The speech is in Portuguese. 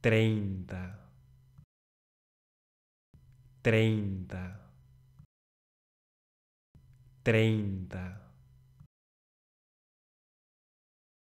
trinta, trinta, trinta.